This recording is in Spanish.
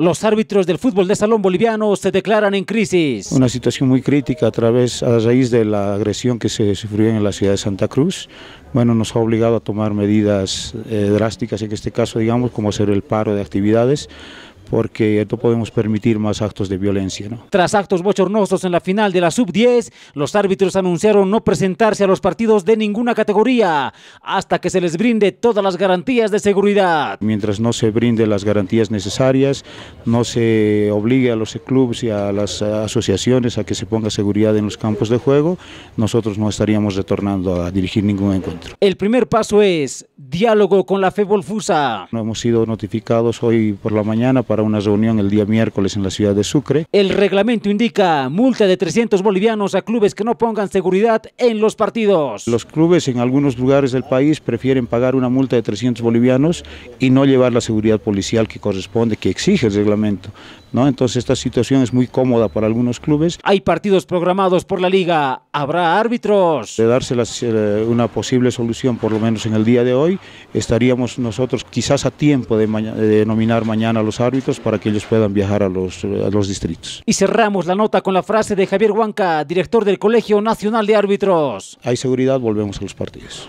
Los árbitros del fútbol de salón boliviano se declaran en crisis. Una situación muy crítica a través, a raíz de la agresión que se sufrió en la ciudad de Santa Cruz. Bueno, nos ha obligado a tomar medidas eh, drásticas, en este caso, digamos, como hacer el paro de actividades porque no podemos permitir más actos de violencia. Tras actos bochornosos en la final de la Sub-10, los árbitros anunciaron no presentarse a los partidos de ninguna categoría hasta que se les brinde todas las garantías de seguridad. Mientras no se brinde las garantías necesarias, no se obligue a los clubes y a las asociaciones a que se ponga seguridad en los campos de juego, nosotros no estaríamos retornando a dirigir ningún encuentro. El primer paso es diálogo con la FEBolfusa. No hemos sido notificados hoy por la mañana para una reunión el día miércoles en la ciudad de Sucre. El reglamento indica multa de 300 bolivianos a clubes que no pongan seguridad en los partidos. Los clubes en algunos lugares del país prefieren pagar una multa de 300 bolivianos y no llevar la seguridad policial que corresponde, que exige el reglamento. ¿no? Entonces esta situación es muy cómoda para algunos clubes. Hay partidos programados por la liga, habrá árbitros. De darse eh, una posible solución, por lo menos en el día de hoy, estaríamos nosotros quizás a tiempo de nominar mañana a los árbitros para que ellos puedan viajar a los, a los distritos. Y cerramos la nota con la frase de Javier Huanca, director del Colegio Nacional de Árbitros. Hay seguridad, volvemos a los partidos.